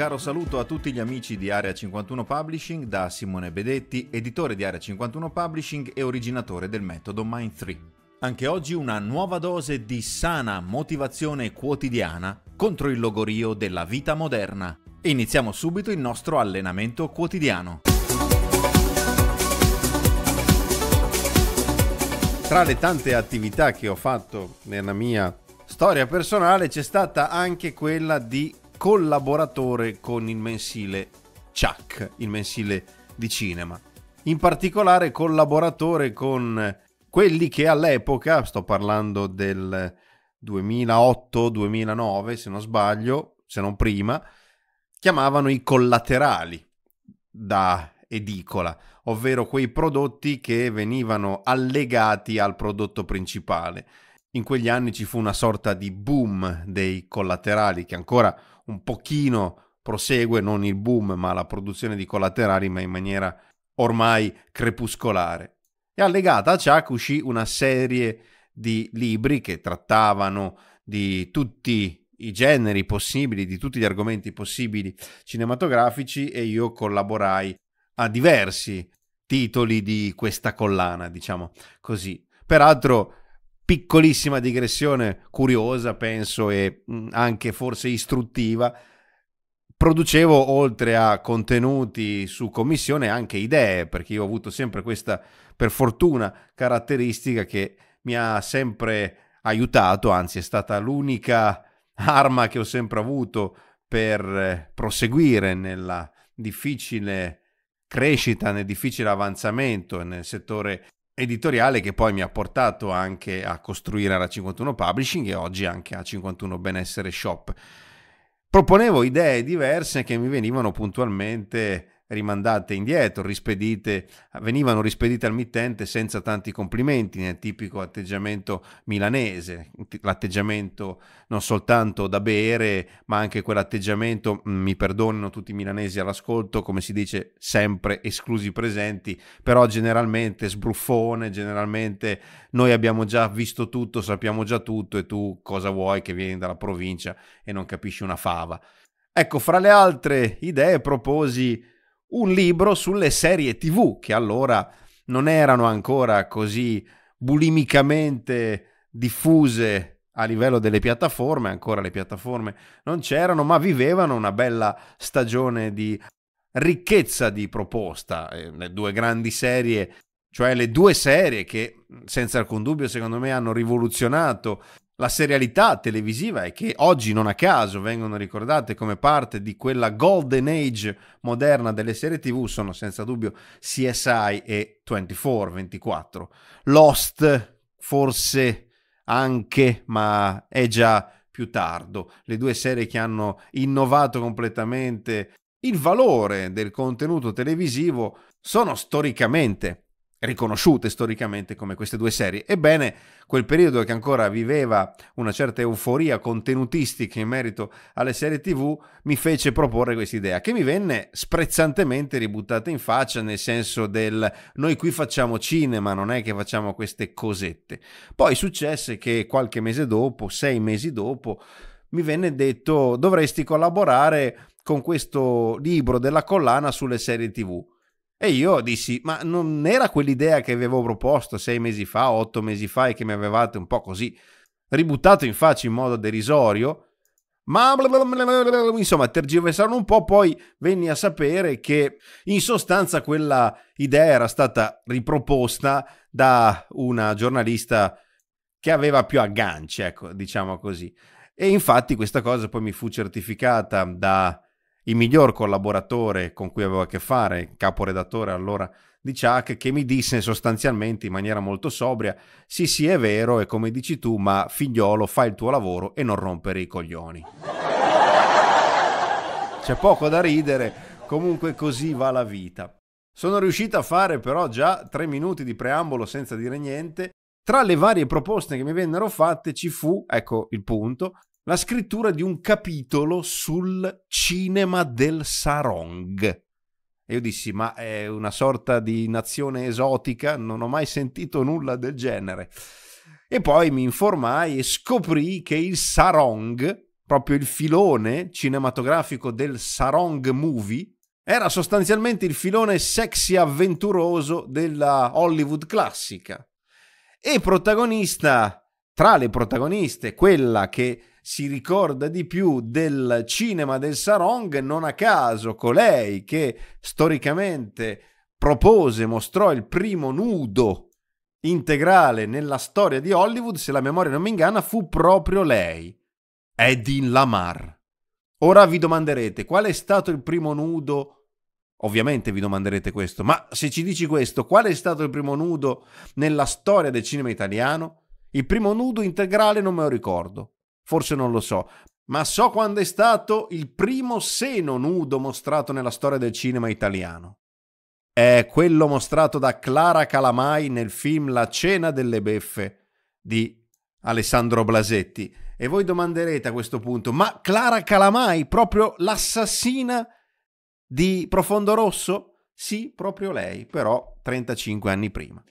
caro saluto a tutti gli amici di Area 51 Publishing da Simone Bedetti, editore di Area 51 Publishing e originatore del metodo Mind 3. Anche oggi una nuova dose di sana motivazione quotidiana contro il logorio della vita moderna. Iniziamo subito il nostro allenamento quotidiano. Tra le tante attività che ho fatto nella mia storia personale c'è stata anche quella di collaboratore con il mensile Chuck, il mensile di cinema. In particolare collaboratore con quelli che all'epoca, sto parlando del 2008-2009 se non sbaglio, se non prima, chiamavano i collaterali da edicola, ovvero quei prodotti che venivano allegati al prodotto principale. In quegli anni ci fu una sorta di boom dei collaterali che ancora un pochino prosegue non il boom ma la produzione di collaterali ma in maniera ormai crepuscolare. E allegata a Chuck uscì una serie di libri che trattavano di tutti i generi possibili, di tutti gli argomenti possibili cinematografici e io collaborai a diversi titoli di questa collana, diciamo così. Peraltro piccolissima digressione curiosa, penso, e mm, anche forse istruttiva, producevo oltre a contenuti su commissione anche idee, perché io ho avuto sempre questa, per fortuna, caratteristica che mi ha sempre aiutato, anzi è stata l'unica arma che ho sempre avuto per eh, proseguire nella difficile crescita, nel difficile avanzamento nel settore editoriale che poi mi ha portato anche a costruire la 51 Publishing e oggi anche a 51 Benessere Shop. Proponevo idee diverse che mi venivano puntualmente rimandate indietro, rispedite, venivano rispedite al mittente senza tanti complimenti, nel tipico atteggiamento milanese, l'atteggiamento non soltanto da bere, ma anche quell'atteggiamento, mm, mi perdonino tutti i milanesi all'ascolto, come si dice sempre esclusi presenti, però generalmente sbruffone, generalmente noi abbiamo già visto tutto, sappiamo già tutto e tu cosa vuoi che vieni dalla provincia e non capisci una fava. Ecco, fra le altre idee proposi un libro sulle serie TV che allora non erano ancora così bulimicamente diffuse a livello delle piattaforme, ancora le piattaforme non c'erano, ma vivevano una bella stagione di ricchezza di proposta, le due grandi serie, cioè le due serie che senza alcun dubbio secondo me hanno rivoluzionato la serialità televisiva è che oggi non a caso vengono ricordate come parte di quella golden age moderna delle serie tv sono senza dubbio CSI e 24, 24. Lost forse anche, ma è già più tardo. Le due serie che hanno innovato completamente il valore del contenuto televisivo sono storicamente riconosciute storicamente come queste due serie. Ebbene, quel periodo che ancora viveva una certa euforia contenutistica in merito alle serie TV mi fece proporre questa idea che mi venne sprezzantemente ributtata in faccia nel senso del noi qui facciamo cinema, non è che facciamo queste cosette. Poi successe che qualche mese dopo, sei mesi dopo, mi venne detto dovresti collaborare con questo libro della collana sulle serie TV e io dissi, ma non era quell'idea che avevo proposto sei mesi fa, otto mesi fa e che mi avevate un po' così ributtato in faccia in modo derisorio? Ma insomma, tergiversarono un po', poi venni a sapere che in sostanza quella idea era stata riproposta da una giornalista che aveva più agganci, ecco, diciamo così. E infatti questa cosa poi mi fu certificata da il miglior collaboratore con cui avevo a che fare, caporedattore allora di Chuck, che mi disse sostanzialmente in maniera molto sobria, sì sì è vero, è come dici tu, ma figliolo fai il tuo lavoro e non rompere i coglioni. C'è poco da ridere, comunque così va la vita. Sono riuscito a fare però già tre minuti di preambolo senza dire niente. Tra le varie proposte che mi vennero fatte ci fu, ecco il punto, la scrittura di un capitolo sul cinema del Sarong. E io dissi, ma è una sorta di nazione esotica, non ho mai sentito nulla del genere. E poi mi informai e scoprì che il Sarong, proprio il filone cinematografico del Sarong Movie, era sostanzialmente il filone sexy avventuroso della Hollywood classica. E protagonista, tra le protagoniste, quella che si ricorda di più del cinema del Sarong, non a caso colei che storicamente propose, mostrò il primo nudo integrale nella storia di Hollywood, se la memoria non mi inganna, fu proprio lei, Edin Lamar. Ora vi domanderete qual è stato il primo nudo Ovviamente vi domanderete questo, ma se ci dici questo, qual è stato il primo nudo nella storia del cinema italiano? Il primo nudo integrale non me lo ricordo. Forse non lo so, ma so quando è stato il primo seno nudo mostrato nella storia del cinema italiano. È quello mostrato da Clara Calamai nel film La cena delle beffe di Alessandro Blasetti. E voi domanderete a questo punto, ma Clara Calamai, proprio l'assassina di Profondo Rosso? Sì, proprio lei, però 35 anni prima.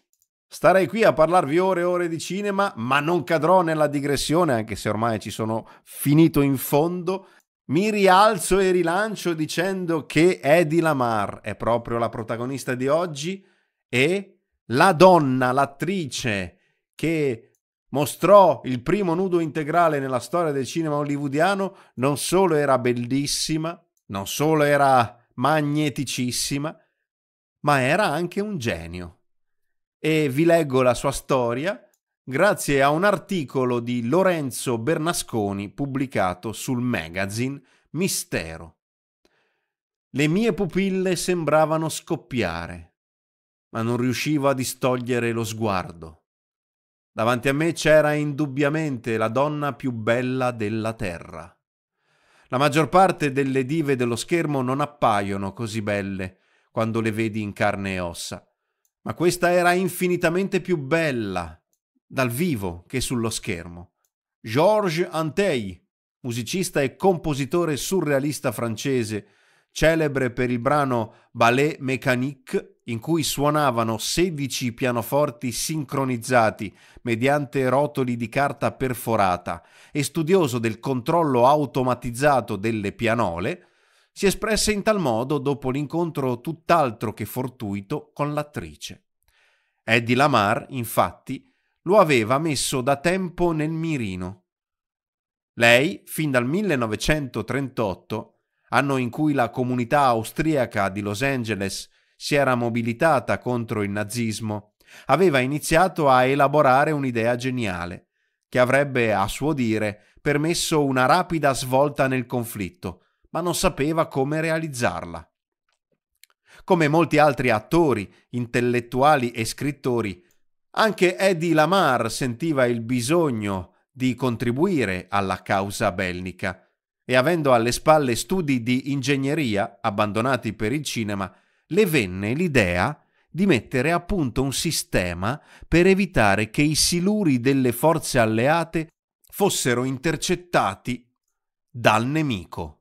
Starei qui a parlarvi ore e ore di cinema, ma non cadrò nella digressione, anche se ormai ci sono finito in fondo. Mi rialzo e rilancio dicendo che Eddie Lamar è proprio la protagonista di oggi e la donna, l'attrice che mostrò il primo nudo integrale nella storia del cinema hollywoodiano, non solo era bellissima, non solo era magneticissima, ma era anche un genio e vi leggo la sua storia grazie a un articolo di Lorenzo Bernasconi pubblicato sul magazine Mistero. Le mie pupille sembravano scoppiare, ma non riuscivo a distogliere lo sguardo. Davanti a me c'era indubbiamente la donna più bella della terra. La maggior parte delle dive dello schermo non appaiono così belle quando le vedi in carne e ossa ma questa era infinitamente più bella dal vivo che sullo schermo. Georges Antey, musicista e compositore surrealista francese, celebre per il brano Ballet Mécanique, in cui suonavano 16 pianoforti sincronizzati mediante rotoli di carta perforata, e studioso del controllo automatizzato delle pianole, si espresse in tal modo dopo l'incontro tutt'altro che fortuito con l'attrice. Eddie Lamar, infatti, lo aveva messo da tempo nel mirino. Lei, fin dal 1938, anno in cui la comunità austriaca di Los Angeles si era mobilitata contro il nazismo, aveva iniziato a elaborare un'idea geniale, che avrebbe, a suo dire, permesso una rapida svolta nel conflitto, ma non sapeva come realizzarla. Come molti altri attori, intellettuali e scrittori, anche Eddie Lamar sentiva il bisogno di contribuire alla causa bellica e avendo alle spalle studi di ingegneria abbandonati per il cinema, le venne l'idea di mettere a punto un sistema per evitare che i siluri delle forze alleate fossero intercettati dal nemico.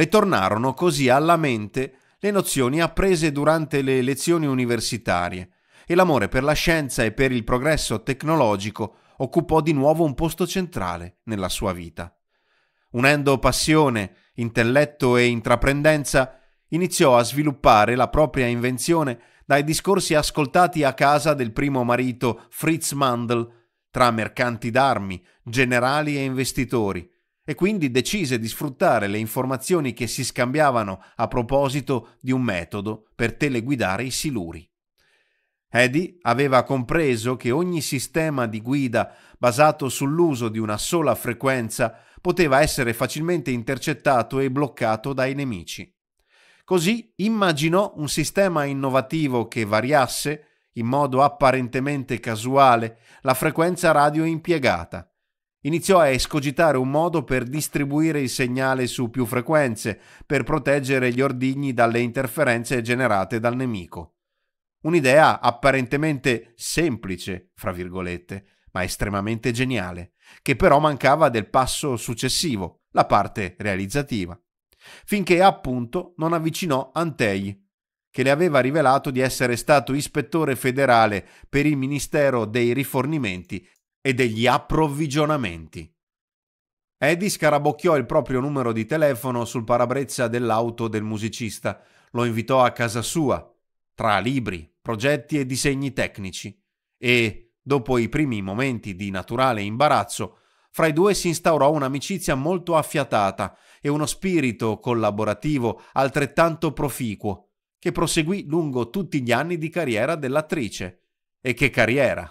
Le tornarono così alla mente le nozioni apprese durante le lezioni universitarie e l'amore per la scienza e per il progresso tecnologico occupò di nuovo un posto centrale nella sua vita. Unendo passione, intelletto e intraprendenza, iniziò a sviluppare la propria invenzione dai discorsi ascoltati a casa del primo marito Fritz Mandel tra mercanti d'armi, generali e investitori, e quindi decise di sfruttare le informazioni che si scambiavano a proposito di un metodo per teleguidare i siluri. Eddie aveva compreso che ogni sistema di guida basato sull'uso di una sola frequenza poteva essere facilmente intercettato e bloccato dai nemici. Così immaginò un sistema innovativo che variasse, in modo apparentemente casuale, la frequenza radio impiegata, Iniziò a escogitare un modo per distribuire il segnale su più frequenze, per proteggere gli ordigni dalle interferenze generate dal nemico. Un'idea apparentemente semplice, fra virgolette, ma estremamente geniale, che però mancava del passo successivo, la parte realizzativa, finché appunto non avvicinò Antei, che le aveva rivelato di essere stato ispettore federale per il Ministero dei Rifornimenti e degli approvvigionamenti. Eddie scarabocchiò il proprio numero di telefono sul parabrezza dell'auto del musicista, lo invitò a casa sua, tra libri, progetti e disegni tecnici, e, dopo i primi momenti di naturale imbarazzo, fra i due si instaurò un'amicizia molto affiatata e uno spirito collaborativo altrettanto proficuo, che proseguì lungo tutti gli anni di carriera dell'attrice. E che carriera!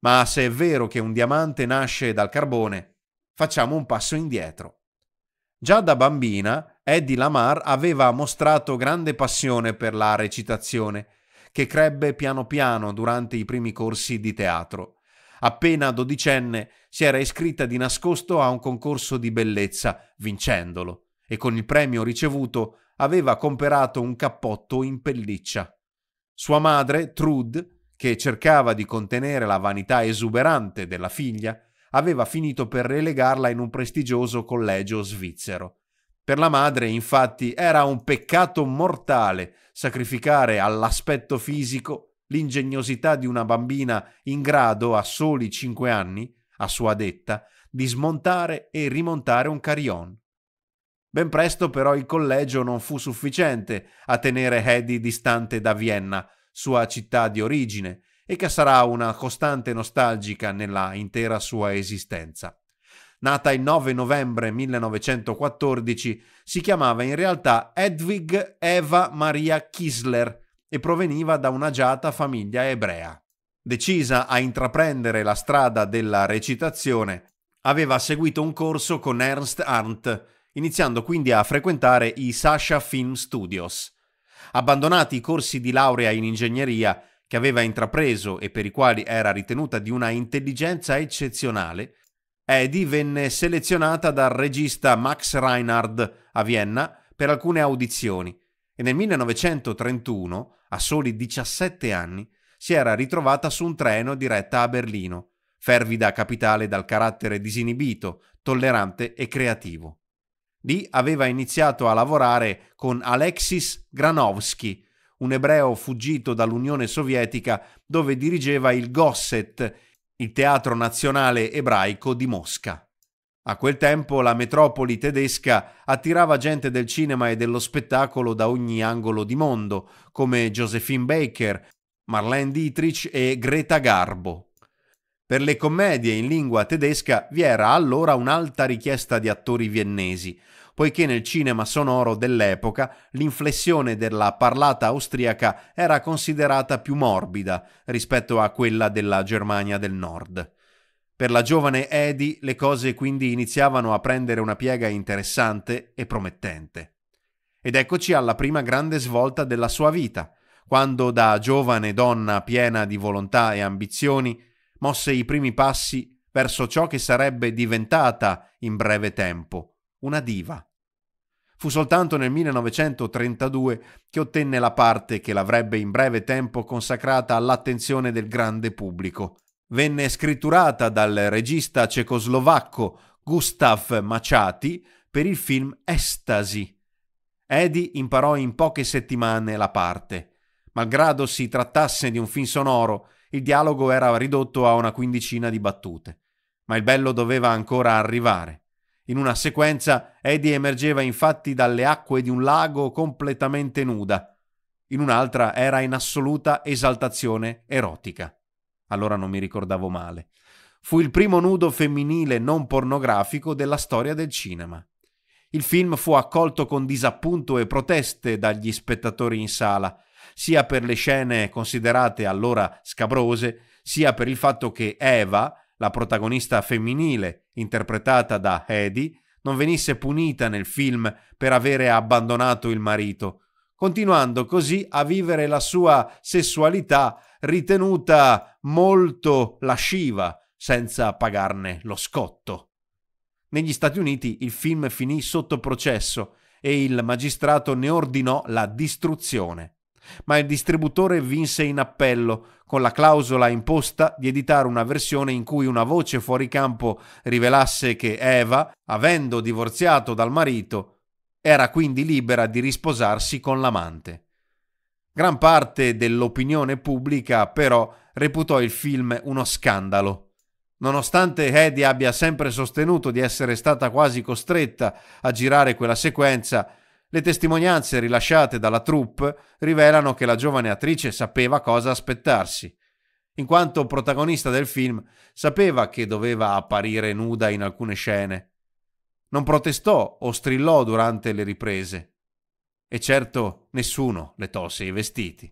Ma se è vero che un diamante nasce dal carbone, facciamo un passo indietro. Già da bambina, Eddie Lamar aveva mostrato grande passione per la recitazione, che crebbe piano piano durante i primi corsi di teatro. Appena dodicenne si era iscritta di nascosto a un concorso di bellezza, vincendolo, e con il premio ricevuto aveva comperato un cappotto in pelliccia. Sua madre, Trude, che cercava di contenere la vanità esuberante della figlia, aveva finito per relegarla in un prestigioso collegio svizzero. Per la madre, infatti, era un peccato mortale sacrificare all'aspetto fisico l'ingegnosità di una bambina in grado, a soli cinque anni, a sua detta, di smontare e rimontare un carillon. Ben presto però il collegio non fu sufficiente a tenere Hedy distante da Vienna, sua città di origine, e che sarà una costante nostalgica nella intera sua esistenza. Nata il 9 novembre 1914, si chiamava in realtà Hedwig Eva Maria Kisler e proveniva da un'agiata famiglia ebrea. Decisa a intraprendere la strada della recitazione, aveva seguito un corso con Ernst Arndt, iniziando quindi a frequentare i Sasha Film Studios, abbandonati i corsi di laurea in ingegneria che aveva intrapreso e per i quali era ritenuta di una intelligenza eccezionale, Eddie venne selezionata dal regista Max Reinhardt a Vienna per alcune audizioni e nel 1931, a soli 17 anni, si era ritrovata su un treno diretta a Berlino, fervida capitale dal carattere disinibito, tollerante e creativo. Lì aveva iniziato a lavorare con Alexis Granovsky, un ebreo fuggito dall'Unione Sovietica dove dirigeva il Gosset, il teatro nazionale ebraico di Mosca. A quel tempo la metropoli tedesca attirava gente del cinema e dello spettacolo da ogni angolo di mondo, come Josephine Baker, Marlene Dietrich e Greta Garbo. Per le commedie in lingua tedesca vi era allora un'alta richiesta di attori viennesi, poiché nel cinema sonoro dell'epoca l'inflessione della parlata austriaca era considerata più morbida rispetto a quella della Germania del Nord. Per la giovane Edi le cose quindi iniziavano a prendere una piega interessante e promettente. Ed eccoci alla prima grande svolta della sua vita, quando da giovane donna piena di volontà e ambizioni mosse i primi passi verso ciò che sarebbe diventata in breve tempo una diva. Fu soltanto nel 1932 che ottenne la parte che l'avrebbe in breve tempo consacrata all'attenzione del grande pubblico. Venne scritturata dal regista cecoslovacco Gustav Maciati per il film Estasi. Eddie imparò in poche settimane la parte. Malgrado si trattasse di un film sonoro, il dialogo era ridotto a una quindicina di battute. Ma il bello doveva ancora arrivare. In una sequenza Eddie emergeva infatti dalle acque di un lago completamente nuda. In un'altra era in assoluta esaltazione erotica. Allora non mi ricordavo male. Fu il primo nudo femminile non pornografico della storia del cinema. Il film fu accolto con disappunto e proteste dagli spettatori in sala, sia per le scene considerate allora scabrose, sia per il fatto che Eva, la protagonista femminile interpretata da Hedy, non venisse punita nel film per avere abbandonato il marito, continuando così a vivere la sua sessualità ritenuta molto lasciva, senza pagarne lo scotto. Negli Stati Uniti il film finì sotto processo e il magistrato ne ordinò la distruzione ma il distributore vinse in appello, con la clausola imposta di editare una versione in cui una voce fuori campo rivelasse che Eva, avendo divorziato dal marito, era quindi libera di risposarsi con l'amante. Gran parte dell'opinione pubblica, però, reputò il film uno scandalo. Nonostante Eddie abbia sempre sostenuto di essere stata quasi costretta a girare quella sequenza, le testimonianze rilasciate dalla troupe rivelano che la giovane attrice sapeva cosa aspettarsi. In quanto protagonista del film, sapeva che doveva apparire nuda in alcune scene. Non protestò o strillò durante le riprese. E certo nessuno le tolse i vestiti.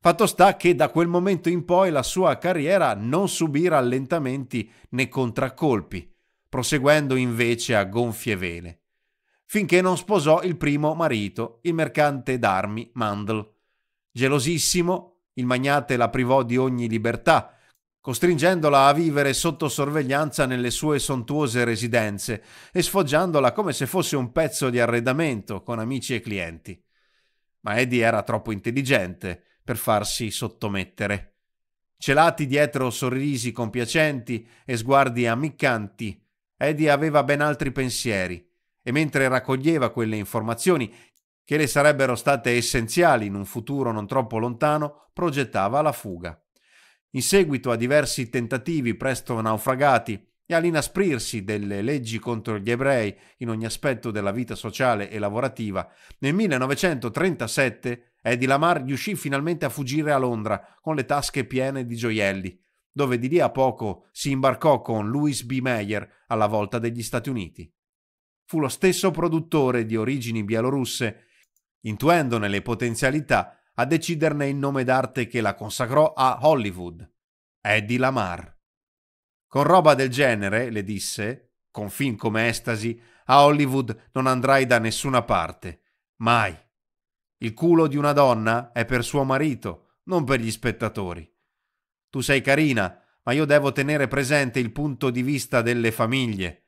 Fatto sta che da quel momento in poi la sua carriera non subì rallentamenti né contraccolpi, proseguendo invece a gonfie vele finché non sposò il primo marito, il mercante d'armi Mandl. Gelosissimo, il magnate la privò di ogni libertà, costringendola a vivere sotto sorveglianza nelle sue sontuose residenze e sfoggiandola come se fosse un pezzo di arredamento con amici e clienti. Ma Eddie era troppo intelligente per farsi sottomettere. Celati dietro sorrisi compiacenti e sguardi ammiccanti, Eddie aveva ben altri pensieri e mentre raccoglieva quelle informazioni che le sarebbero state essenziali in un futuro non troppo lontano, progettava la fuga. In seguito a diversi tentativi presto naufragati e all'inasprirsi delle leggi contro gli ebrei in ogni aspetto della vita sociale e lavorativa, nel 1937 Eddie Lamar riuscì finalmente a fuggire a Londra con le tasche piene di gioielli, dove di lì a poco si imbarcò con Louis B. Meyer alla volta degli Stati Uniti fu lo stesso produttore di origini bielorusse, intuendone le potenzialità, a deciderne il nome d'arte che la consacrò a Hollywood, Eddie Lamar. Con roba del genere, le disse, con fin come Estasi, a Hollywood non andrai da nessuna parte, mai. Il culo di una donna è per suo marito, non per gli spettatori. Tu sei carina, ma io devo tenere presente il punto di vista delle famiglie.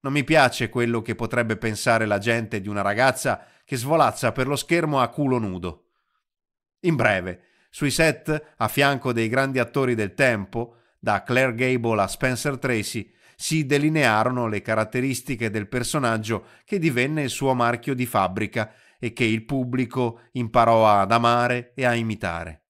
Non mi piace quello che potrebbe pensare la gente di una ragazza che svolazza per lo schermo a culo nudo. In breve, sui set, a fianco dei grandi attori del tempo, da Claire Gable a Spencer Tracy, si delinearono le caratteristiche del personaggio che divenne il suo marchio di fabbrica e che il pubblico imparò ad amare e a imitare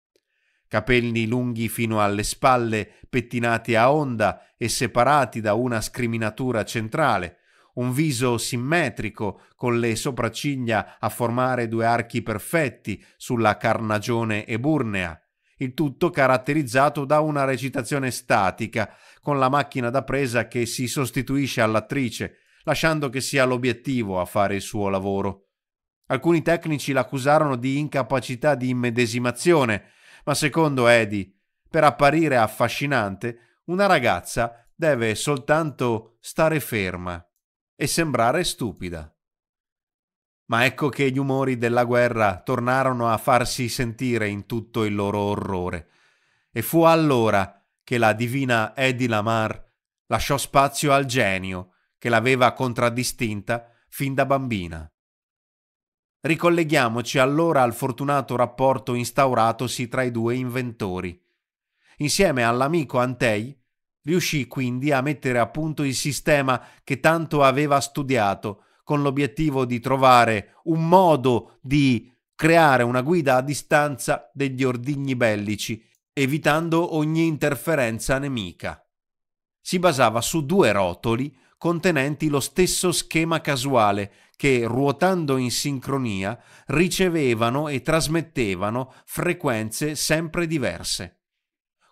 capelli lunghi fino alle spalle, pettinati a onda e separati da una scriminatura centrale, un viso simmetrico con le sopracciglia a formare due archi perfetti sulla carnagione eburnea, il tutto caratterizzato da una recitazione statica, con la macchina da presa che si sostituisce all'attrice, lasciando che sia l'obiettivo a fare il suo lavoro. Alcuni tecnici l'accusarono di incapacità di immedesimazione, ma secondo Eddie, per apparire affascinante, una ragazza deve soltanto stare ferma e sembrare stupida. Ma ecco che gli umori della guerra tornarono a farsi sentire in tutto il loro orrore, e fu allora che la divina Eddie Lamar lasciò spazio al genio che l'aveva contraddistinta fin da bambina. Ricolleghiamoci allora al fortunato rapporto instauratosi tra i due inventori. Insieme all'amico Antei, riuscì quindi a mettere a punto il sistema che tanto aveva studiato, con l'obiettivo di trovare un modo di creare una guida a distanza degli ordigni bellici, evitando ogni interferenza nemica. Si basava su due rotoli contenenti lo stesso schema casuale che, ruotando in sincronia, ricevevano e trasmettevano frequenze sempre diverse.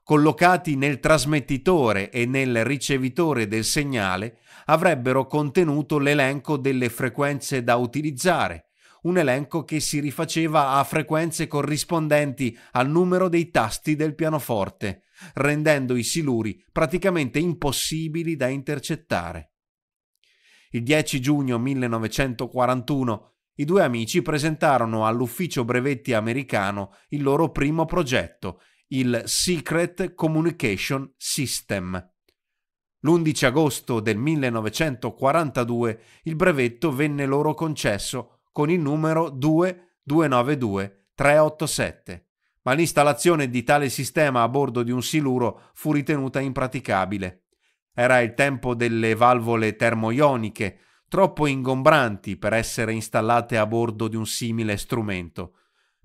Collocati nel trasmettitore e nel ricevitore del segnale, avrebbero contenuto l'elenco delle frequenze da utilizzare, un elenco che si rifaceva a frequenze corrispondenti al numero dei tasti del pianoforte, rendendo i siluri praticamente impossibili da intercettare. Il 10 giugno 1941 i due amici presentarono all'ufficio brevetti americano il loro primo progetto, il Secret Communication System. L'11 agosto del 1942 il brevetto venne loro concesso con il numero 2292 387, ma l'installazione di tale sistema a bordo di un siluro fu ritenuta impraticabile. Era il tempo delle valvole termoioniche, troppo ingombranti per essere installate a bordo di un simile strumento.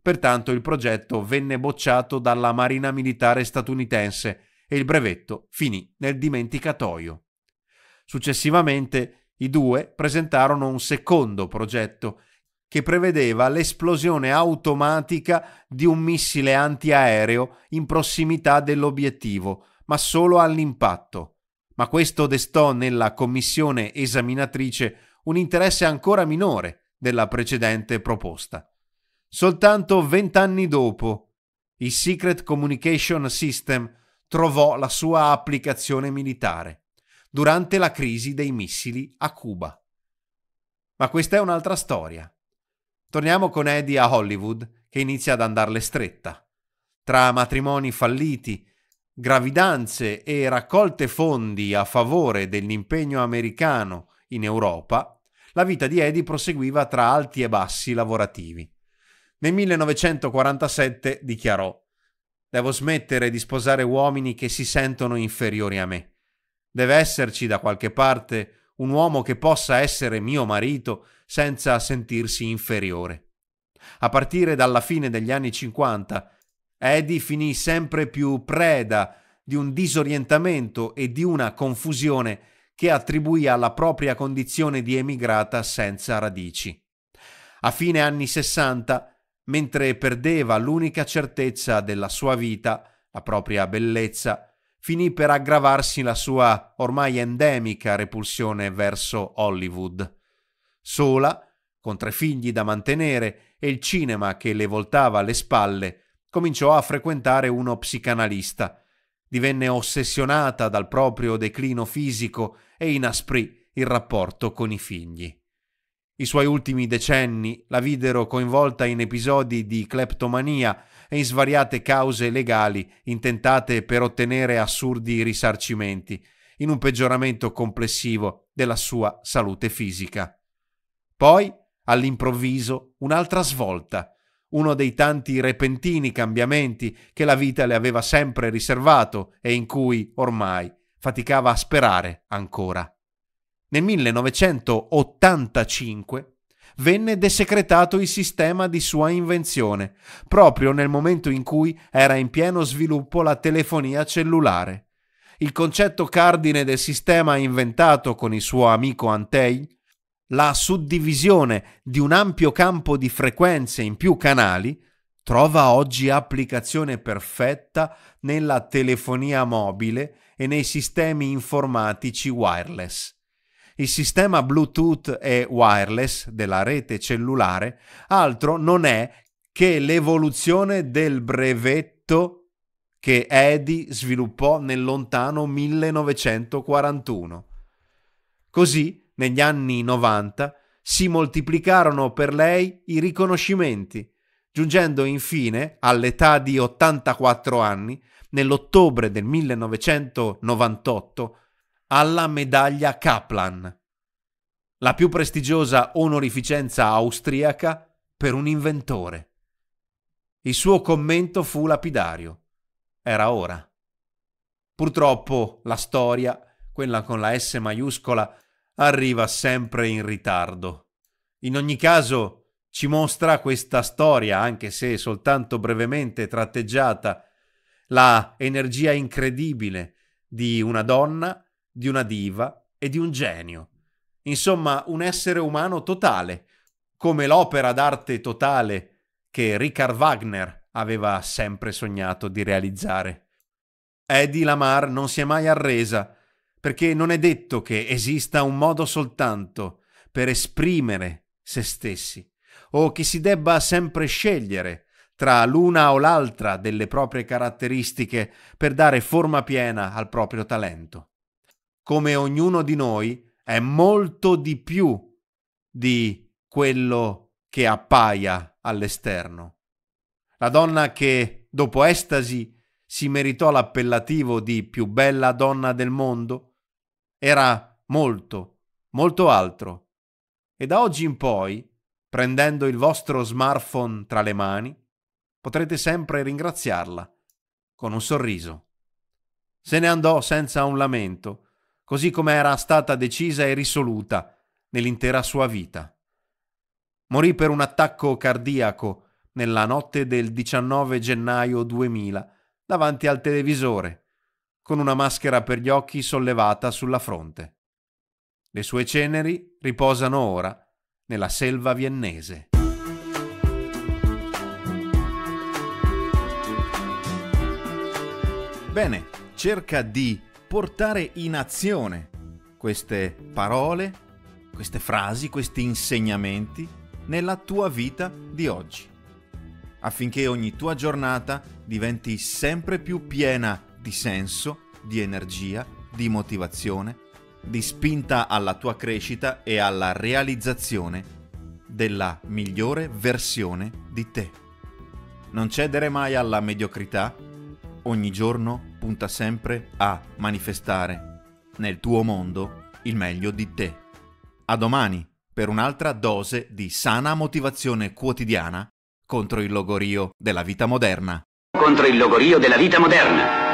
Pertanto il progetto venne bocciato dalla Marina Militare statunitense e il brevetto finì nel dimenticatoio. Successivamente i due presentarono un secondo progetto che prevedeva l'esplosione automatica di un missile antiaereo in prossimità dell'obiettivo, ma solo all'impatto ma questo destò nella commissione esaminatrice un interesse ancora minore della precedente proposta. Soltanto vent'anni dopo, il Secret Communication System trovò la sua applicazione militare durante la crisi dei missili a Cuba. Ma questa è un'altra storia. Torniamo con Eddie a Hollywood, che inizia ad andarle stretta. Tra matrimoni falliti, gravidanze e raccolte fondi a favore dell'impegno americano in Europa, la vita di Eddie proseguiva tra alti e bassi lavorativi. Nel 1947 dichiarò Devo smettere di sposare uomini che si sentono inferiori a me. Deve esserci da qualche parte un uomo che possa essere mio marito senza sentirsi inferiore. A partire dalla fine degli anni 50 Eddie finì sempre più preda di un disorientamento e di una confusione che attribuì alla propria condizione di emigrata senza radici. A fine anni 60, mentre perdeva l'unica certezza della sua vita, la propria bellezza, finì per aggravarsi la sua ormai endemica repulsione verso Hollywood. Sola, con tre figli da mantenere e il cinema che le voltava le spalle, cominciò a frequentare uno psicanalista. Divenne ossessionata dal proprio declino fisico e inasprì il rapporto con i figli. I suoi ultimi decenni la videro coinvolta in episodi di cleptomania e in svariate cause legali intentate per ottenere assurdi risarcimenti, in un peggioramento complessivo della sua salute fisica. Poi, all'improvviso, un'altra svolta uno dei tanti repentini cambiamenti che la vita le aveva sempre riservato e in cui ormai faticava a sperare ancora. Nel 1985 venne desecretato il sistema di sua invenzione, proprio nel momento in cui era in pieno sviluppo la telefonia cellulare. Il concetto cardine del sistema inventato con il suo amico Antei la suddivisione di un ampio campo di frequenze in più canali trova oggi applicazione perfetta nella telefonia mobile e nei sistemi informatici wireless. Il sistema Bluetooth e wireless della rete cellulare altro non è che l'evoluzione del brevetto che Eddy sviluppò nel lontano 1941. Così negli anni 90 si moltiplicarono per lei i riconoscimenti, giungendo infine, all'età di 84 anni, nell'ottobre del 1998, alla medaglia Kaplan, la più prestigiosa onorificenza austriaca per un inventore. Il suo commento fu lapidario. Era ora. Purtroppo la storia, quella con la S maiuscola, arriva sempre in ritardo. In ogni caso ci mostra questa storia, anche se soltanto brevemente tratteggiata, la energia incredibile di una donna, di una diva e di un genio. Insomma, un essere umano totale, come l'opera d'arte totale che Richard Wagner aveva sempre sognato di realizzare. Eddie Lamar non si è mai arresa, perché non è detto che esista un modo soltanto per esprimere se stessi, o che si debba sempre scegliere tra l'una o l'altra delle proprie caratteristiche per dare forma piena al proprio talento. Come ognuno di noi è molto di più di quello che appaia all'esterno. La donna che, dopo estasi, si meritò l'appellativo di più bella donna del mondo, era molto, molto altro. E da oggi in poi, prendendo il vostro smartphone tra le mani, potrete sempre ringraziarla con un sorriso. Se ne andò senza un lamento, così come era stata decisa e risoluta nell'intera sua vita. Morì per un attacco cardiaco nella notte del 19 gennaio 2000 davanti al televisore con una maschera per gli occhi sollevata sulla fronte. Le sue ceneri riposano ora nella selva viennese. Bene, cerca di portare in azione queste parole, queste frasi, questi insegnamenti nella tua vita di oggi, affinché ogni tua giornata diventi sempre più piena di di senso, di energia, di motivazione, di spinta alla tua crescita e alla realizzazione della migliore versione di te. Non cedere mai alla mediocrità, ogni giorno punta sempre a manifestare nel tuo mondo il meglio di te. A domani per un'altra dose di sana motivazione quotidiana contro il logorio della vita moderna. Contro il logorio della vita moderna.